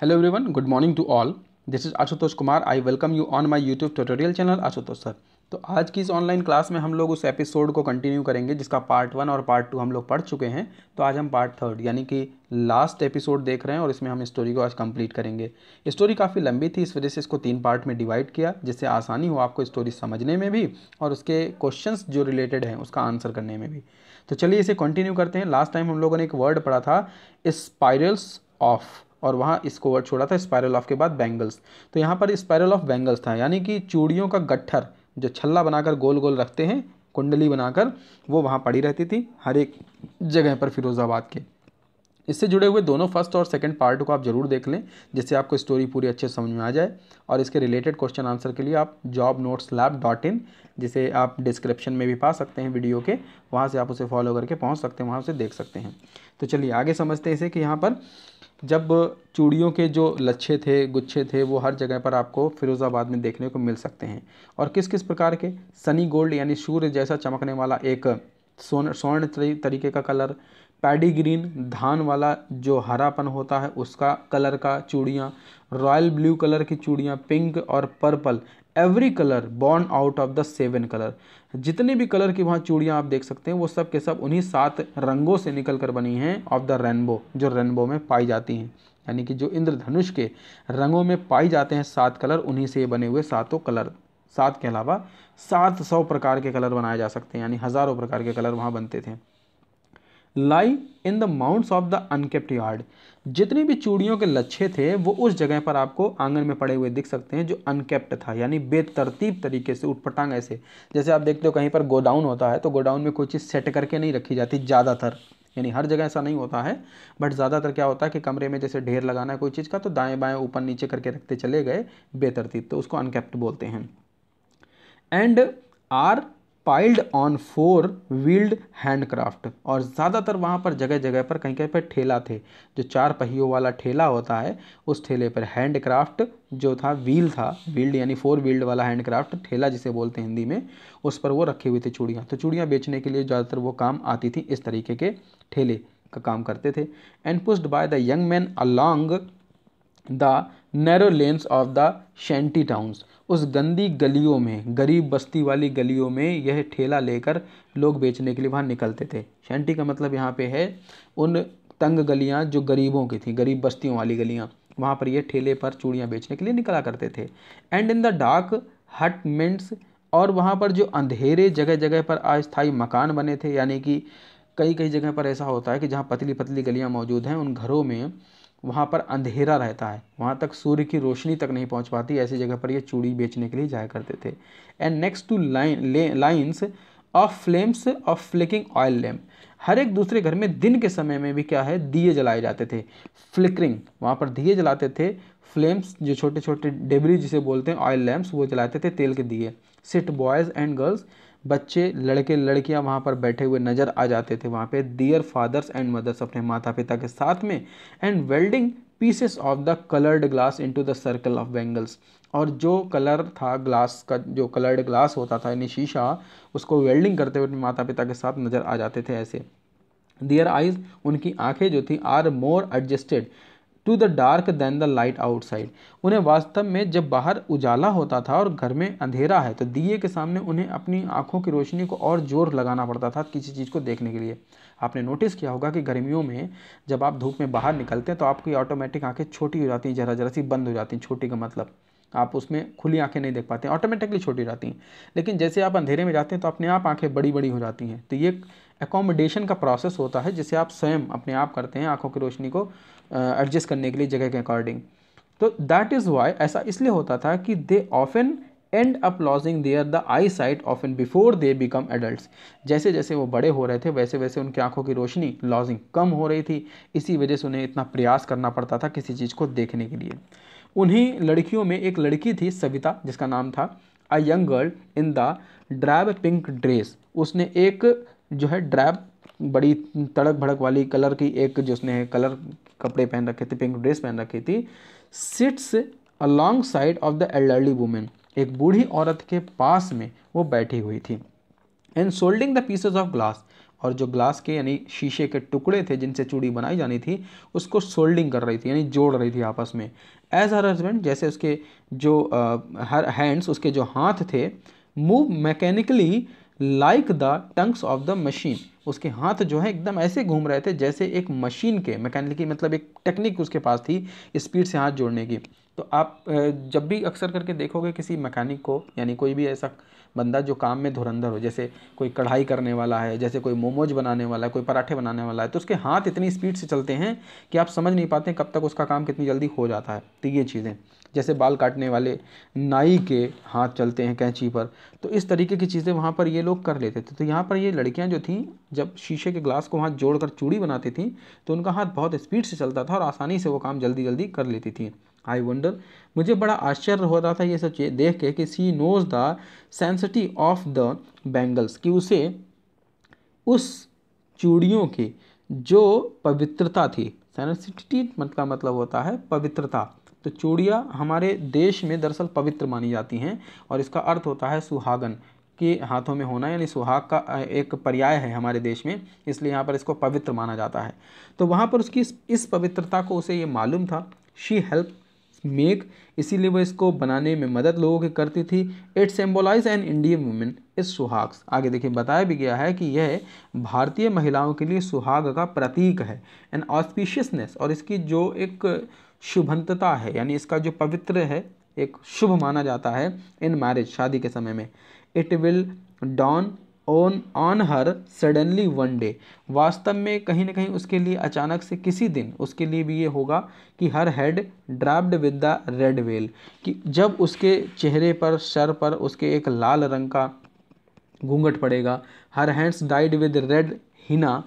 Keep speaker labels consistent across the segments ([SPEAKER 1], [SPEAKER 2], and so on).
[SPEAKER 1] hello everyone good morning to all this is Ashutosh Kumar I welcome you on my YouTube tutorial channel Ashutosh sir तो आज की इस online class में हम लोग उस एपिसोड को कंटिन्यू करेंगे जिसका पार्ट वन और पार्ट टू हम लोग पढ़ चुके हैं तो आज हम पार्ट थर्ड यानी कि लास्ट एपिसोड देख रहे हैं और इसमें हम स्टोरी को आज कंप्लीट करेंगे स्टोरी काफ़ी लंबी थी इस वजह से इसको तीन पार्ट में डिवाइड किया जिससे आसानी हो आपको स्टोरी समझने में भी और उसके क्वेश्चन जो रिलेटेड हैं उसका आंसर करने में भी तो चलिए इसे कंटिन्यू करते हैं लास्ट टाइम हम लोगों ने एक वर्ड पढ़ा था स्पायरल्स ऑफ और वहाँ इसको वर्ड छोड़ा था स्पायरल ऑफ के बाद बैंगल्स तो यहाँ पर स्पायरल ऑफ बैंगल्स था यानी कि चूड़ियों का गट्ठर जो छल्ला बनाकर गोल गोल रखते हैं कुंडली बनाकर वो वहाँ पड़ी रहती थी हर एक जगह पर फिरोज़ाबाद के इससे जुड़े हुए दोनों फर्स्ट और सेकंड पार्ट को आप जरूर देख लें जिससे आपको स्टोरी पूरी अच्छे समझ में आ जाए और इसके रिलेटेड क्वेश्चन आंसर के लिए आप job notes lab dot in जिसे आप डिस्क्रिप्शन में भी पा सकते हैं वीडियो के वहाँ से आप उसे फॉलो करके पहुँच सकते हैं वहाँ से देख सकते हैं तो चलिए आगे समझते हैं इसे कि यहाँ पर जब चूड़ियों के जो लच्छे थे गुच्छे थे वो हर जगह पर आपको फिरोज़ाबाद में देखने को मिल सकते हैं और किस किस प्रकार के सनी गोल्ड यानी सूर्य जैसा चमकने वाला एक स्वर्ण स्वर्ण तरीके का कलर पैडी ग्रीन धान वाला जो हरापन होता है उसका कलर का चूड़ियाँ रॉयल ब्लू कलर की चूड़ियाँ पिंक और purple every colour born out of the seven colour जितने भी कलर की वहाँ चूड़ियाँ आप देख सकते हैं वो सब के सब उन्हीं सात रंगों से निकल कर बनी हैं ऑफ द रेनबो जो रेनबो में पाई जाती हैं यानी कि जो इंद्रधनुष के रंगों में पाई जाते हैं सात कलर उन्हीं से बने हुए सातों कलर सात के अलावा सात सौ प्रकार के कलर बनाए जा सकते हैं यानी हज़ारों प्रकार के कलर वहाँ बनते थे lie in the mounds of the unkempt yard जितनी भी चूड़ियों के लच्छे थे वो उस जगह पर आपको आंगन में पड़े हुए दिख सकते हैं जो अनकेप्ट था यानी बेतरतीब तरीके से उठपटांग ऐसे जैसे आप देखते हो कहीं पर गोडाउन होता है तो गोडाउन में कोई चीज़ सेट करके नहीं रखी जाती ज़्यादातर यानी हर जगह ऐसा नहीं होता है बट ज़्यादातर क्या होता है कि कमरे में जैसे ढेर लगाना है कोई चीज़ का तो दाएँ बाएँ ऊपर नीचे करके रखते चले गए बेतरतीब तो उसको अनकेप्ट बोलते हैं and are piled on four wheeled handcraft और ज़्यादातर वहाँ पर जगह जगह पर कहीं कहीं पर ठेला थे जो चार पहियों वाला ठेला होता है उस ठेले पर हैंडक्राफ्ट जो था व्हील था व्हील्ड यानी फोर व्हील्ड वाला हैंडक्राफ्ट ठेला जिसे बोलते हैं हिंदी में उस पर वो रखे हुए थे चूड़ियाँ तो चूड़ियाँ बेचने के लिए ज़्यादातर वो काम आती थी इस तरीके के ठेले का काम करते थे and pushed by the young man along the narrow lanes of the shanty towns उस गंदी गलियों में गरीब बस्ती वाली गलियों में यह ठेला लेकर लोग बेचने के लिए वहाँ निकलते थे शेंटी का मतलब यहाँ पे है उन तंग गलियाँ जो गरीबों की थी गरीब बस्तियों वाली गलियाँ वहाँ पर यह ठेले पर चूड़ियाँ बेचने के लिए निकला करते थे and in the dark hot और वहाँ पर जो अंधेरे जगह जगह पर अस्थायी मकान बने थे यानी कि कई कई जगह पर ऐसा होता है कि जहाँ पतली पतली गलियाँ मौजूद हैं उन घरों में वहाँ पर अंधेरा रहता है वहाँ तक सूर्य की रोशनी तक नहीं पहुँच पाती ऐसी जगह पर ये चूड़ी बेचने के लिए जाया करते थे and next to line lines of flames of flickering oil lamp हर एक दूसरे घर में दिन के समय में भी क्या है दिए जलाए जाते थे फ्लिकरिंग वहाँ पर दिए जलाते थे फ्लेम्स जो छोटे छोटे डेबरी जिसे बोलते हैं ऑयल लैम्प्स वो जलाते थे तेल के दिए सिट बॉयज़ एंड गर्ल्स बच्चे लड़के लड़कियां वहां पर बैठे हुए नज़र आ जाते थे वहां पे दियर फादर्स एंड मदर्स अपने माता पिता के साथ में and welding pieces of the coloured glass into the circle of bangles और जो कलर था ग्लास का जो कलर्ड ग्लास होता था यानी शीशा उसको वेल्डिंग करते हुए अपने माता पिता के साथ नज़र आ जाते थे ऐसे दियर आइज़ उनकी आंखें जो थी are more adjusted to the dark than the light outside उन्हें वास्तव में जब बाहर उजाला होता था और घर में अंधेरा है तो दिए के सामने उन्हें अपनी आंखों की रोशनी को और जोर लगाना पड़ता था किसी चीज़ को देखने के लिए आपने नोटिस किया होगा कि गर्मियों में जब आप धूप में बाहर निकलते हैं तो आपकी ऑटोमेटिक आंखें छोटी हो जाती हैं जरा जरा सी बंद हो जाती हैं छोटी का मतलब आप उसमें खुली आंखें नहीं देख पाते ऑटोमेटिकली छोटी जाती हैं लेकिन जैसे आप अंधेरे में जाते हैं तो अपने आप आंखें बड़ी बड़ी हो जाती हैं तो ये एकोमोडेशन का प्रोसेस होता है जिसे आप स्वयं अपने आप करते हैं आंखों की रोशनी को एडजस्ट करने के लिए जगह के अकॉर्डिंग तो दैट इज़ वाई ऐसा इसलिए होता था कि they often end up losing their the eye sight of an before they become adult जैसे जैसे वो बड़े हो रहे थे वैसे वैसे उनकी आंखों की रोशनी लॉजिंग कम हो रही थी इसी वजह से उन्हें इतना प्रयास करना पड़ता था किसी चीज़ को देखने के लिए उन्हीं लड़कियों में एक लड़की थी सविता जिसका नाम था a young girl in the drab pink dress उसने एक जो है ड्रैब बड़ी तड़क भड़क वाली कलर की एक जो उसने कलर कपड़े पहन रखे थे पिंक ड्रेस पहन रखी थी sits alongside of the elderly women एक बूढ़ी औरत के पास में वो बैठी हुई थी and soldering the pieces of glass और जो ग्लास के यानी शीशे के टुकड़े थे जिनसे चूड़ी बनाई जानी थी उसको सोल्डिंग कर रही थी यानी जोड़ रही थी आपस में एज हर हस्बैंड जैसे उसके जो हर हैंड्स उसके जो हाथ थे move mechanically like the tongs of the machine उसके हाथ जो है एकदम ऐसे घूम रहे थे जैसे एक मशीन के मैकेनिकली मतलब एक टेक्निक उसके पास थी स्पीड से हाथ जोड़ने की तो आप जब भी अक्सर करके देखोगे किसी मैकेनिक को यानी कोई भी ऐसा बंदा जो काम में धुरंधर हो जैसे कोई कढ़ाई करने वाला है जैसे कोई मोमोज बनाने वाला है कोई पराठे बनाने वाला है तो उसके हाथ इतनी स्पीड से चलते हैं कि आप समझ नहीं पाते कब तक उसका काम कितनी जल्दी हो जाता है तो ये चीज़ें जैसे बाल काटने वाले नाई के हाथ चलते हैं कैंची पर तो इस तरीके की चीज़ें वहाँ पर ये लोग कर लेते थे तो यहाँ पर ये लड़कियाँ जो थीं जब शीशे के ग्लास को हाथ जोड़कर चूड़ी बनाती थीं तो उनका हाथ बहुत स्पीड से चलता था और आसानी से वो काम जल्दी जल्दी कर लेती थी आई वंडर मुझे बड़ा आश्चर्य हो रहा था ये सब चीज़ देख के कि she knows the sanctity of the bangles कि उसे उस चूड़ियों की जो पवित्रता थी सेंसिटी का मतलब होता है पवित्रता तो चूड़ियाँ हमारे देश में दरअसल पवित्र मानी जाती हैं और इसका अर्थ होता है सुहागन के हाथों में होना यानी सुहाग का एक पर्याय है हमारे देश में इसलिए यहाँ पर इसको पवित्र माना जाता है तो वहाँ पर उसकी इस पवित्रता को उसे ये मालूम था शी हेल्प मेक इसीलिए वो इसको बनाने में मदद लोगों की करती थी it symbolize an Indian women is सुहाग्स आगे देखिए बताया भी गया है कि यह भारतीय महिलाओं के लिए सुहाग का प्रतीक है एन ऑस्पिशियसनेस और इसकी जो एक शुभंतता है यानी इसका जो पवित्र है एक शुभ माना जाता है इन मैरिज शादी के समय में it will dawn on on her suddenly one day वास्तव में कहीं ना कहीं उसके लिए अचानक से किसी दिन उसके लिए भी ये होगा कि her head draped with the red veil कि जब उसके चेहरे पर सर पर उसके एक लाल रंग का घूंघट पड़ेगा her hands dyed with red henna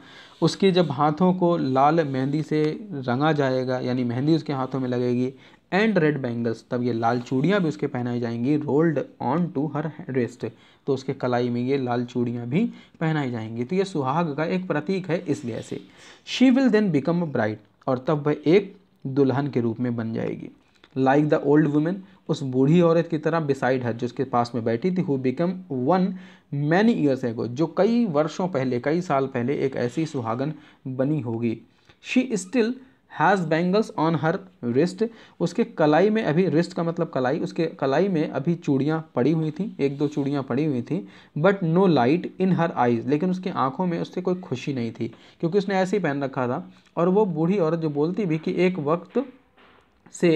[SPEAKER 1] उसके जब हाथों को लाल मेहंदी से रंगा जाएगा यानी मेहंदी उसके हाथों में लगेगी एंड रेड बैंगल्स तब ये लाल चूड़ियाँ भी उसके पहनाई जाएंगी rolled on to her wrist तो उसके कलाई में ये लाल चूड़ियाँ भी पहनाई जाएंगी तो ये सुहाग का एक प्रतीक है इसलिए so she will then become a bride और तब वह एक दुल्हन के रूप में बन जाएगी लाइक द ओल्ड वुमेन उस बूढ़ी औरत की तरह बिसाइड हर जिसके पास में बैठी थी who become one many years ago जो कई वर्षों पहले कई साल पहले एक ऐसी सुहागन बनी होगी she still has bangles on her wrist उसके कलाई में अभी रिस्ट का मतलब कलाई उसके कलाई में अभी चूड़ियाँ पड़ी हुई थी एक दो चूड़ियाँ पड़ी हुई थी but no light in her eyes लेकिन उसकी आंखों में उससे कोई खुशी नहीं थी क्योंकि उसने ऐसे ही पहन रखा था और वो बूढ़ी औरत जो बोलती भी कि एक वक्त से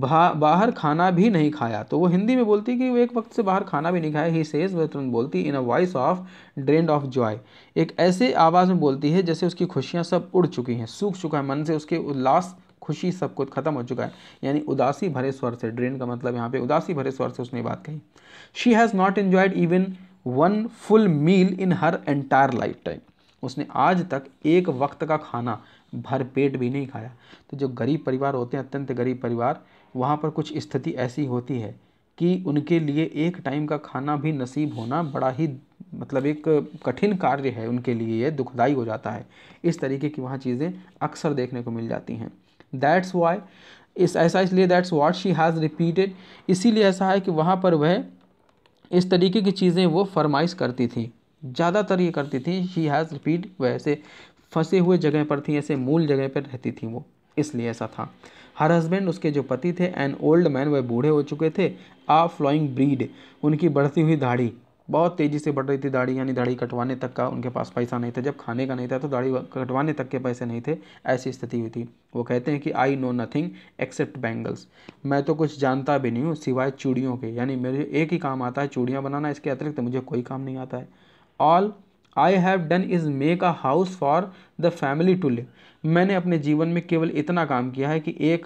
[SPEAKER 1] बाहर खाना भी नहीं खाया तो वो हिंदी में बोलती कि वो एक वक्त से बाहर खाना भी नहीं खाया ही सेज वह तुरंत बोलती in a voice of drained of joy एक ऐसे आवाज़ में बोलती है जैसे उसकी खुशियाँ सब उड़ चुकी हैं सूख चुका है मन से उसके उल्लास खुशी सब कुछ खत्म हो चुका है यानी उदासी भरे स्वर से ड्रेन का मतलब यहाँ पे उदासी भरे स्वर से उसने बात कही she has not enjoyed even one full meal in her entire lifetime उसने आज तक एक वक्त का खाना भर पेट भी नहीं खाया तो जो गरीब परिवार होते हैं अत्यंत गरीब परिवार वहाँ पर कुछ स्थिति ऐसी होती है कि उनके लिए एक टाइम का खाना भी नसीब होना बड़ा ही मतलब एक कठिन कार्य है उनके लिए यह दुखदाई हो जाता है इस तरीके की वहाँ चीज़ें अक्सर देखने को मिल जाती हैं दैट्स वाई इस ऐसा इसलिए that's what she has repeated इसीलिए ऐसा है कि वहाँ पर वह इस तरीके की चीज़ें वो फरमाइश करती थी ज़्यादातर ये करती थी शी हैज़ रिपीट वह ऐसे फंसे हुए जगह पर थी ऐसे मूल जगह पर रहती थी वो इसलिए ऐसा था हर हस्बैंड उसके जो पति थे एन ओल्ड मैन वह बूढ़े हो चुके थे आ फ्लॉइंग ब्रीड उनकी बढ़ती हुई दाढ़ी बहुत तेज़ी से बढ़ रही थी दाढ़ी यानी दाढ़ी कटवाने तक का उनके पास पैसा नहीं था जब खाने का नहीं था तो दाढ़ी कटवाने तक के पैसे नहीं थे ऐसी स्थिति हुई थी वो कहते हैं कि I know nothing except bangles मैं तो कुछ जानता भी नहीं हूँ सिवाय चूड़ियों के यानी मेरे एक ही काम आता है चूड़ियाँ बनाना इसके अतिरिक्त तो मुझे कोई काम नहीं आता है all I have done is make a house for the family to live मैंने अपने जीवन में केवल इतना काम किया है कि एक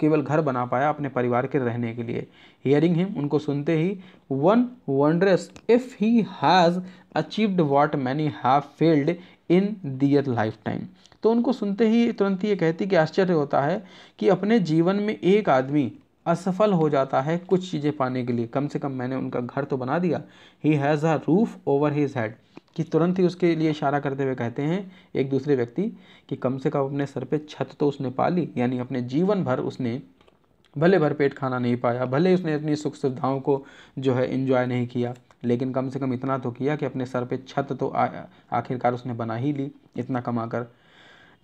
[SPEAKER 1] केवल घर बना पाया अपने परिवार के रहने के लिए हियरिंग हिम उनको सुनते ही one wonders if he has achieved what many have failed in their lifetime तो उनको सुनते ही तुरंत ये कहती कि आश्चर्य होता है कि अपने जीवन में एक आदमी असफल हो जाता है कुछ चीज़ें पाने के लिए कम से कम मैंने उनका घर तो बना दिया he has a roof over his head कि तुरंत ही उसके लिए इशारा करते हुए कहते हैं एक दूसरे व्यक्ति कि कम से कम अपने सर पे छत तो उसने पा ली यानी अपने जीवन भर उसने भले भर पेट खाना नहीं पाया भले उसने अपनी सुख सुविधाओं को जो है इन्जॉय नहीं किया लेकिन कम से कम इतना तो किया कि अपने सर पे छत तो आखिरकार उसने बना ही ली इतना कमा कर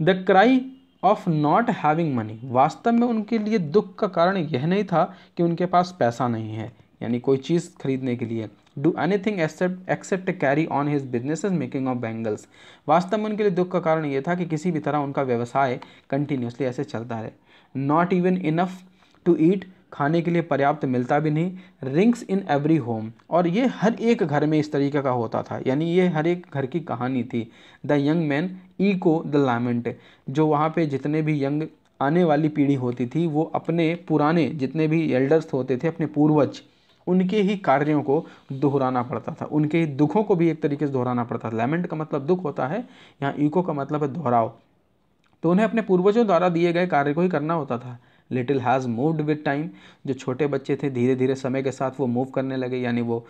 [SPEAKER 1] the cry of not having money वास्तव में उनके लिए दुख का कारण यह नहीं था कि उनके पास पैसा नहीं है यानी कोई चीज़ खरीदने के लिए do anything except except carry on his business making of bangles वास्तव में उनके लिए दुख का कारण यह था कि किसी भी तरह उनका व्यवसाय कंटिन्यूसली ऐसे चलता रहे not even enough to eat खाने के लिए पर्याप्त मिलता भी नहीं रिंग्स इन एवरी होम और ये हर एक घर में इस तरीके का होता था यानी ये हर एक घर की कहानी थी the young man echo the lament जो वहाँ पे जितने भी यंग आने वाली पीढ़ी होती थी वो अपने पुराने जितने भी एल्डर्स होते थे अपने पूर्वज उनके ही कार्यों को दोहराना पड़ता था उनके ही दुखों को भी एक तरीके से दोहराना पड़ता था लेमेंट का मतलब दुख होता है यहाँ ईको का मतलब है दोहराओ तो उन्हें अपने पूर्वजों द्वारा दिए गए कार्य को ही करना होता था little has moved with time जो छोटे बच्चे थे धीरे धीरे समय के साथ वो मूव करने लगे यानी वो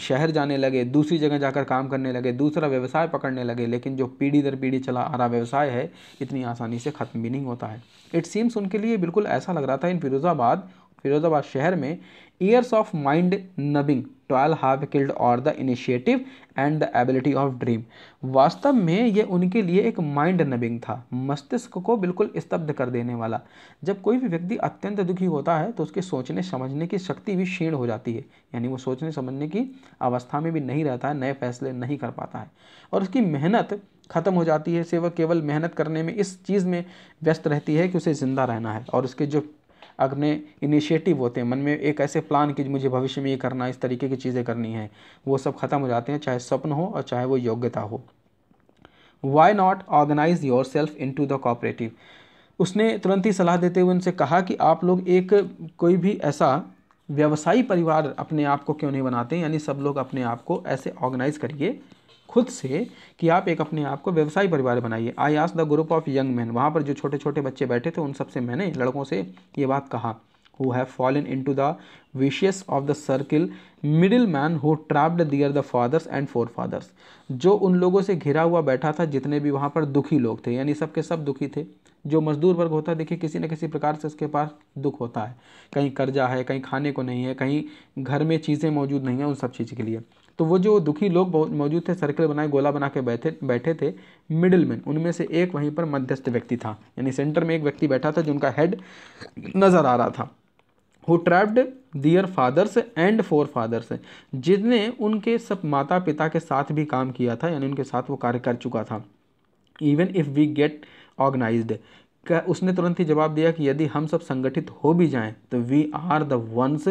[SPEAKER 1] शहर जाने लगे दूसरी जगह जाकर काम करने लगे दूसरा व्यवसाय पकड़ने लगे लेकिन जो पीढ़ी दर पीढ़ी चला आ रहा व्यवसाय है इतनी आसानी से ख़त्म भी नहीं होता है इट सीम्स उनके लिए बिल्कुल ऐसा लग रहा था इन फिरोज़ाबाद फिरोज़ाबाद शहर में years of mind numbing twelve have killed और the initiative and the ability of dream वास्तव में ये उनके लिए एक माइंड नबिंग था मस्तिष्क को बिल्कुल स्तब्ध कर देने वाला जब कोई भी व्यक्ति अत्यंत दुखी होता है तो उसके सोचने समझने की शक्ति भी क्षीण हो जाती है यानी वो सोचने समझने की अवस्था में भी नहीं रहता है नए फैसले नहीं कर पाता है और उसकी मेहनत ख़त्म हो जाती है सिर्फ केवल मेहनत करने में इस चीज़ में व्यस्त रहती है कि उसे ज़िंदा रहना है और उसके जो अपने इनिशिएटिव होते हैं मन में एक ऐसे प्लान कि मुझे भविष्य में ये करना इस तरीके की चीज़ें करनी है वो सब खत्म हो जाते हैं चाहे स्वप्न हो और चाहे वो योग्यता हो why not organise yourself into the cooperative उसने तुरंत ही सलाह देते हुए उनसे कहा कि आप लोग एक कोई भी ऐसा व्यवसायी परिवार अपने आप को क्यों नहीं बनाते यानी सब लोग अपने आप को ऐसे ऑर्गेनाइज करिए खुद से कि आप एक अपने आप को व्यवसाय परिवार बनाइए I ask the group of young man वहाँ पर जो छोटे छोटे बच्चे बैठे थे उन सबसे मैंने लड़कों से ये बात कहा have fallen into the vicious of the circle middleman who trapped their the fathers and forefathers जो उन लोगों से घिरा हुआ बैठा था जितने भी वहाँ पर दुखी लोग थे यानी सबके सब दुखी थे जो मजदूर वर्ग होता है देखिए किसी न किसी प्रकार से उसके पास दुख होता है कहीं कर्जा है कहीं खाने को नहीं है कहीं घर में चीज़ें मौजूद नहीं हैं उन सब चीज़ के लिए तो वो जो दुखी लोग मौजूद थे सर्कल बनाए गोला बना के बैठे बैठे थे मिडिल मैन उनमें से एक वहीं पर मध्यस्थ व्यक्ति था यानी सेंटर में एक व्यक्ति बैठा था जिनका हेड नज़र आ रहा था who trapped their fathers and forefathers जिसने उनके सब माता पिता के साथ भी काम किया था यानी उनके साथ वो कार्य कर चुका था even if we get organise क्या उसने तुरंत ही जवाब दिया कि यदि हम सब संगठित हो भी जाएं तो we are the ones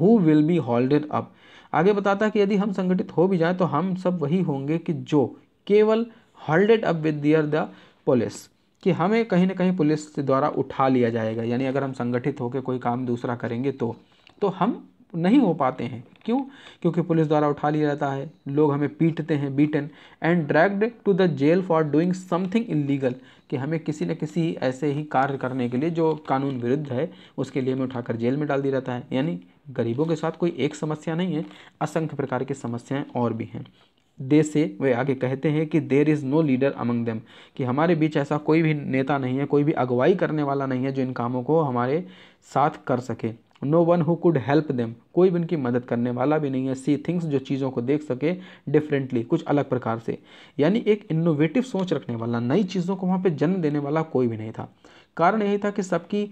[SPEAKER 1] who will be hauled up आगे बताता है कि यदि हम संगठित हो भी जाएं तो हम सब वही होंगे कि जो केवल hauled up with their the police कि हमें कहीं ना कहीं पुलिस के द्वारा उठा लिया जाएगा यानी अगर हम संगठित होकर कोई काम दूसरा करेंगे तो तो हम नहीं हो पाते हैं क्यों क्योंकि पुलिस द्वारा उठा लिया जाता है लोग हमें पीटते हैं beaten and dragged to the jail for doing something illegal कि हमें किसी न किसी ऐसे ही कार्य करने के लिए जो कानून विरुद्ध है उसके लिए हमें उठाकर जेल में डाल दिया जाता है यानी गरीबों के साथ कोई एक समस्या नहीं है असंख्य प्रकार की समस्याएँ और भी हैं दे से वे आगे कहते हैं कि there is no leader among them कि हमारे बीच ऐसा कोई भी नेता नहीं है कोई भी अगुवाई करने वाला नहीं है जो इन कामों को हमारे साथ कर सके no one who could help them कोई भी उनकी मदद करने वाला भी नहीं है सी थिंग्स जो चीज़ों को देख सके डिफरेंटली कुछ अलग प्रकार से यानी एक इनोवेटिव सोच रखने वाला नई चीज़ों को वहाँ पे जन्म देने वाला कोई भी नहीं था कारण यही था कि सबकी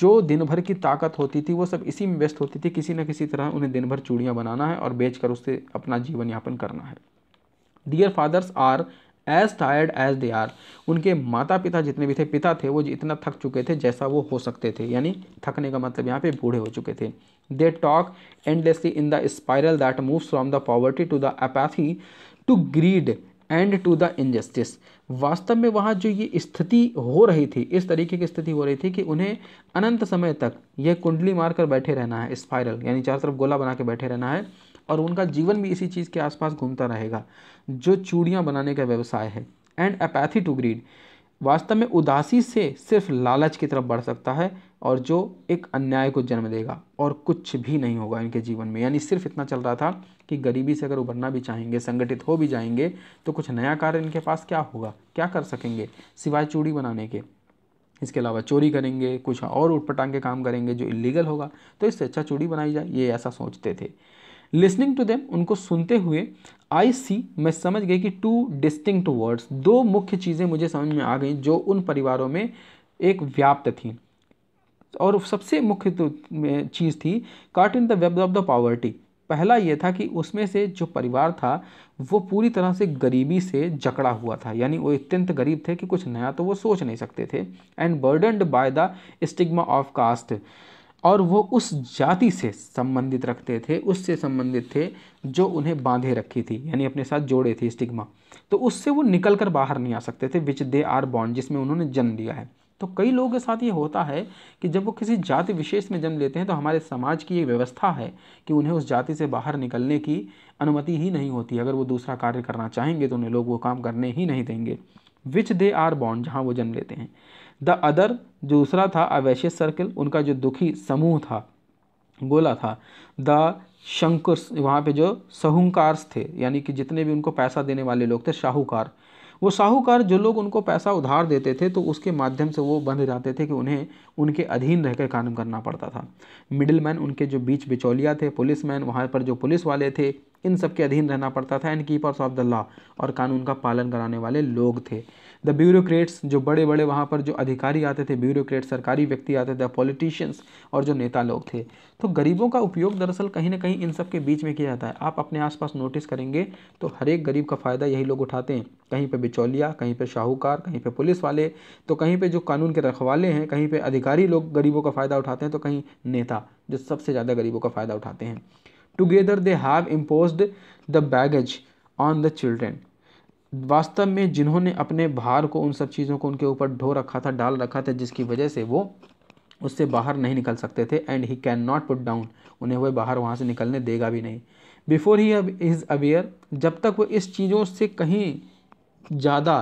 [SPEAKER 1] जो दिन भर की ताकत होती थी वो सब इसी में व्यस्त होती थी किसी न किसी तरह उन्हें दिन भर चूड़ियाँ बनाना है और बेच कर उससे अपना जीवन यापन करना है their fathers are as tired as they are उनके माता पिता जितने भी थे पिता थे वो इतना थक चुके थे जैसा वो हो सकते थे यानी थकने का मतलब यहाँ पे बूढ़े हो चुके थे they talk endlessly in the spiral that moves from the poverty to the apathy to greed and to the injustice वास्तव में वहाँ जो ये स्थिति हो रही थी इस तरीके की स्थिति हो रही थी कि उन्हें अनंत समय तक यह कुंडली मार कर बैठे रहना है स्पायरल यानी चारों तरफ गोला बना के बैठे रहना है और उनका जीवन भी इसी चीज़ के आसपास घूमता रहेगा जो चूड़ियाँ बनाने का व्यवसाय है एंड अपैथी टू ग्रीड वास्तव में उदासी से सिर्फ लालच की तरफ बढ़ सकता है और जो एक अन्याय को जन्म देगा और कुछ भी नहीं होगा इनके जीवन में यानी सिर्फ इतना चल रहा था कि गरीबी से अगर उभरना भी चाहेंगे संगठित हो भी जाएंगे तो कुछ नया कार्य इनके पास क्या होगा क्या कर सकेंगे सिवाय चूड़ी बनाने के इसके अलावा चोरी करेंगे कुछ और उठपटांग के काम करेंगे जो इलीगल होगा तो इससे अच्छा चूड़ी बनाई जाए ये ऐसा सोचते थे लिसनिंग टू देम उनको सुनते हुए आई सी मैं समझ गई कि टू डिस्टिंक्ट वर्ड्स दो मुख्य चीज़ें मुझे समझ में आ गई जो उन परिवारों में एक व्याप्त थी और सबसे मुख्य तो चीज़ थी caught in the web of the poverty पहला ये था कि उसमें से जो परिवार था वो पूरी तरह से गरीबी से जकड़ा हुआ था यानी वो अत्यंत गरीब थे कि कुछ नया तो वो सोच नहीं सकते थे and burdened by the stigma of caste और वो उस जाति से संबंधित रखते थे उससे संबंधित थे जो उन्हें बांधे रखी थी यानी अपने साथ जोड़े थे स्टिग्मा तो उससे वो निकल कर बाहर नहीं आ सकते थे विच दे आर बॉन्ड जिसमें उन्होंने जन्म लिया है तो कई लोगों के साथ ये होता है कि जब वो किसी जाति विशेष में जन्म लेते हैं तो हमारे समाज की ये व्यवस्था है कि उन्हें उस जाति से बाहर निकलने की अनुमति ही नहीं होती अगर वो दूसरा कार्य करना चाहेंगे तो उन्हें लोग वो काम करने ही नहीं देंगे विच दे आर बॉन्ड जहाँ वो जन्म लेते हैं द अदर दूसरा था अवैश्य सर्कल उनका जो दुखी समूह था गोला था द शंकुर्स वहाँ पे जो सहूंकार्स थे यानी कि जितने भी उनको पैसा देने वाले लोग थे शाहूकार वो शाहूकार जो लोग उनको पैसा उधार देते थे तो उसके माध्यम से वो बंध जाते थे कि उन्हें उनके अधीन रहकर काम करना पड़ता था मिडिल मैन उनके जो बीच बिचौलिया थे पुलिस मैन वहाँ पर जो पुलिस वाले थे इन सब के अधीन रहना पड़ता था and keepers of the law और कानून का पालन कराने वाले लोग थे द ब्यूरोक्रेट्स जो बड़े बड़े वहाँ पर जो अधिकारी आते थे ब्यूरोक्रेट सरकारी व्यक्ति आते थे पॉलिटिशियंस और जो नेता लोग थे तो गरीबों का उपयोग दरअसल कहीं ना कहीं इन सब के बीच में किया जाता है आप अपने आसपास नोटिस करेंगे तो हर एक गरीब का फ़ायदा यही लोग उठाते हैं कहीं पे बिचौलिया कहीं पे शाहूकार कहीं पे पुलिस वाले तो कहीं पे जो कानून के रखवाले हैं कहीं पे अधिकारी लोग गरीबों का फ़ायदा उठाते हैं तो कहीं नेता जो सबसे ज़्यादा गरीबों का फ़ायदा उठाते हैं together they have imposed the baggage on the children वास्तव में जिन्होंने अपने भार को उन सब चीज़ों को उनके ऊपर ढो रखा था डाल रखा था जिसकी वजह से वो उससे बाहर नहीं निकल सकते थे and he can not put down उन्हें वह बाहर वहाँ से निकलने देगा भी नहीं बिफोर ही इज़ अवेयर जब तक वो इस चीज़ों से कहीं ज़्यादा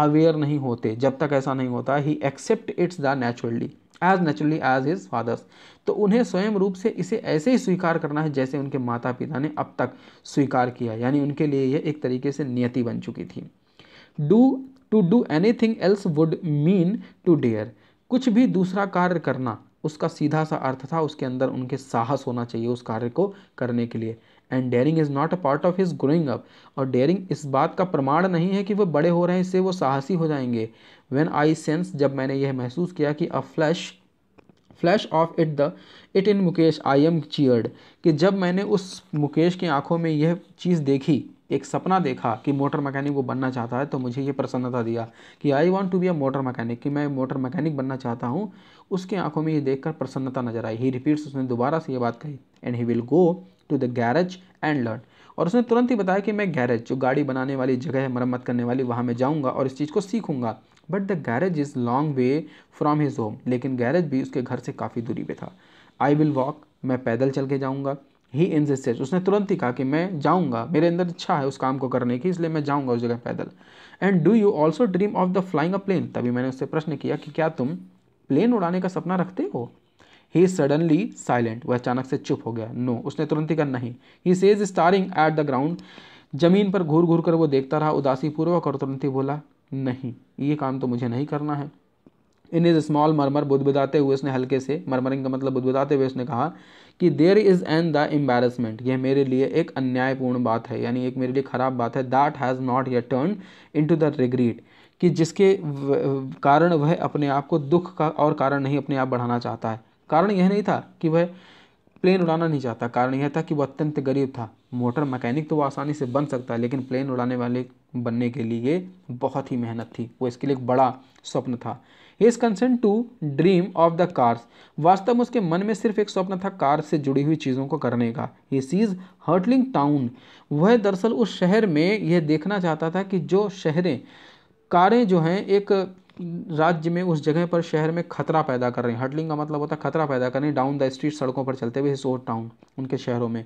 [SPEAKER 1] अवेयर नहीं होते जब तक ऐसा नहीं होता he accept it's the naturally as naturally as his father's तो उन्हें स्वयं रूप से इसे ऐसे ही स्वीकार करना है जैसे उनके माता पिता ने अब तक स्वीकार किया यानी उनके लिए यह एक तरीके से नियति बन चुकी थी do to do anything else would mean to dare कुछ भी दूसरा कार्य करना उसका सीधा सा अर्थ था उसके अंदर उनके साहस होना चाहिए उस कार्य को करने के लिए and daring is not a part of his growing up और डेयरिंग इस बात का प्रमाण नहीं है कि वो बड़े हो रहे हैं इससे वो साहसी हो जाएंगे वेन आई सेंस जब मैंने यह महसूस किया कि a flash flash of it the it in Mukesh I am cheered कि जब मैंने उस मुकेश की आंखों में यह चीज़ देखी एक सपना देखा कि मोटर मैकेनिक वो बनना चाहता है तो मुझे ये प्रसन्नता दिया कि I want to be a motor mechanic कि मैं मोटर मैकेनिक बनना चाहता हूँ उसकी आंखों में ये देखकर प्रसन्नता नजर आई ही रिपीट्स उसने दोबारा से ये बात कही and he will go to the garage and learn और उसने तुरंत ही बताया कि मैं गैरेज जो गाड़ी बनाने वाली जगह है मरम्मत करने वाली वहाँ मैं जाऊँगा और इस चीज़ को सीखूंगा but the garage is long way from his home लेकिन गैरेज भी उसके घर से काफ़ी दूरी पर था आई विल वॉक मैं पैदल चल के जाऊँगा ही इंसिस्टेड उसने तुरंत ही कहा कि मैं जाऊँगा मेरे अंदर इच्छा है उस काम को करने की इसलिए मैं जाऊँगा उस जगह पैदल and do you also dream of the flying a plane तभी मैंने उससे प्रश्न किया कि क्या तुम प्लेन उड़ाने का सपना रखते हो ही सडनली साइलेंट वह अचानक से चुप हो गया नो no, उसने तुरंत ही कहा नहीं he says staring at the ground जमीन पर घूर घूर कर वो देखता रहा उदासी पूर्वक और तुरंत ही बोला नहीं ये काम तो मुझे नहीं करना है इन इज स्मॉल मरमर बुदबुदाते हुए उसने हल्के से मरमरिंग का मतलब बुदबुदाते हुए उसने कहा कि there is an the embarrassment यह मेरे लिए एक अन्यायपूर्ण बात है यानी एक मेरे लिए ख़राब बात है that has not yet turn into the regret कि जिसके कारण वह अपने आप को दुख का और कारण नहीं अपने आप बढ़ाना चाहता है कारण यह नहीं था कि वह प्लेन उड़ाना नहीं चाहता कारण यह था कि वह अत्यंत गरीब था मोटर मैकेनिक तो वह आसानी से बन सकता है लेकिन प्लेन उड़ाने वाले बनने के लिए बहुत ही मेहनत थी वो इसके लिए एक बड़ा स्वप्न था is content to dream of the cars वास्तव में उसके मन में सिर्फ एक स्वप्न था कार से जुड़ी हुई चीज़ों को करने का ये सीज हर्टलिंग टाउन वह दरअसल उस शहर में यह देखना चाहता था कि जो शहरें कारें जो हैं एक राज्य में उस जगह पर शहर में खतरा पैदा कर रहे हैं हटलिंग का मतलब होता है खतरा पैदा कर रहे हैं डाउन द स्ट्रीट सड़कों पर चलते हुए हिसोर टाउन उनके शहरों में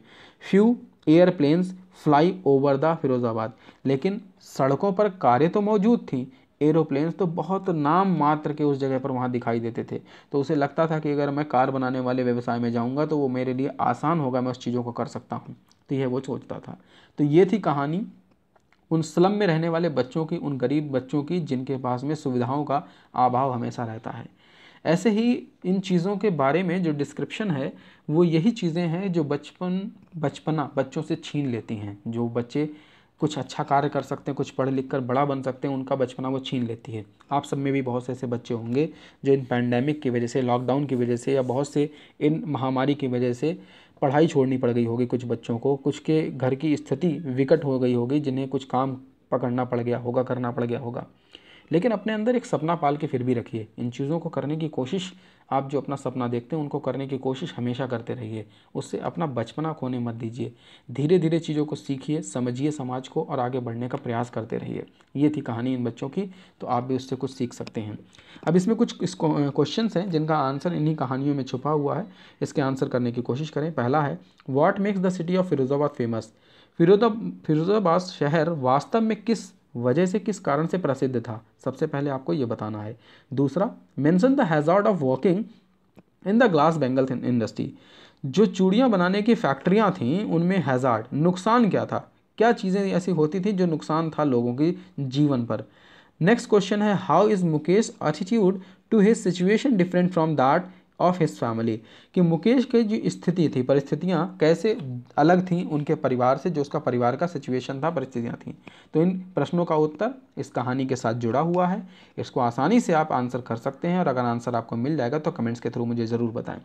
[SPEAKER 1] few airplanes fly over the Firozabad लेकिन सड़कों पर कारें तो मौजूद थी एरोप्लेन्स तो बहुत नाम मात्र के उस जगह पर वहाँ दिखाई देते थे तो उसे लगता था कि अगर मैं कार बनाने वाले व्यवसाय में जाऊँगा तो वो मेरे लिए आसान होगा मैं उस चीज़ों को कर सकता हूँ तो यह वो सोचता था तो ये थी कहानी उन स्लम में रहने वाले बच्चों की उन गरीब बच्चों की जिनके पास में सुविधाओं का अभाव हमेशा रहता है ऐसे ही इन चीज़ों के बारे में जो डिस्क्रिप्शन है वो यही चीज़ें हैं जो बचपन बचपना बच्चों से छीन लेती हैं जो बच्चे कुछ अच्छा कार्य कर सकते हैं कुछ पढ़ लिख कर बड़ा बन सकते हैं उनका बचपना वो छीन लेती है आप सब में भी बहुत से ऐसे बच्चे होंगे जो इन पैंडेमिक की वजह से लॉकडाउन की वजह से या बहुत से इन महामारी की वजह से पढ़ाई छोड़नी पड़ गई होगी कुछ बच्चों को कुछ के घर की स्थिति विकट हो गई होगी जिन्हें कुछ काम पकड़ना पड़ गया होगा करना पड़ गया होगा लेकिन अपने अंदर एक सपना पाल के फिर भी रखिए इन चीज़ों को करने की कोशिश आप जो अपना सपना देखते हैं उनको करने की कोशिश हमेशा करते रहिए उससे अपना बचपना खोने मत दीजिए धीरे धीरे चीज़ों को सीखिए समझिए समाज को और आगे बढ़ने का प्रयास करते रहिए ये थी कहानी इन बच्चों की तो आप भी उससे कुछ सीख सकते हैं अब इसमें कुछ क्वेश्चन हैं जिनका आंसर इन्हीं कहानियों में छुपा हुआ है इसके आंसर करने की कोशिश करें पहला है what makes the city of Firozabad famous फिरोजा फिरोजाबाद शहर वास्तव में किस वजह से किस कारण से प्रसिद्ध था सबसे पहले आपको ये बताना है दूसरा mention the hazard of working in the glass bangle industry जो चूड़ियाँ बनाने की फैक्ट्रियाँ थीं उनमें हैजार्ड नुकसान क्या था क्या चीज़ें ऐसी होती थी जो नुकसान था लोगों के जीवन पर नेक्स्ट क्वेश्चन है how is Mukesh attitude to his situation different from that of his family कि मुकेश की जो स्थिति थी परिस्थितियाँ कैसे अलग थीं उनके परिवार से जो उसका परिवार का सिचुएशन था परिस्थितियाँ थीं तो इन प्रश्नों का उत्तर इस कहानी के साथ जुड़ा हुआ है इसको आसानी से आप आंसर कर सकते हैं और अगर आंसर आपको मिल जाएगा तो कमेंट्स के थ्रू मुझे ज़रूर बताएं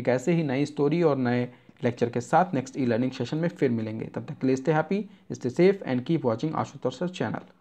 [SPEAKER 1] एक ऐसे ही नई स्टोरी और नए लेक्चर के साथ नेक्स्ट ई लर्निंग सेशन में फिर मिलेंगे तब तक के लिए stay happy stay safe and keep watching Ashutosh sir channel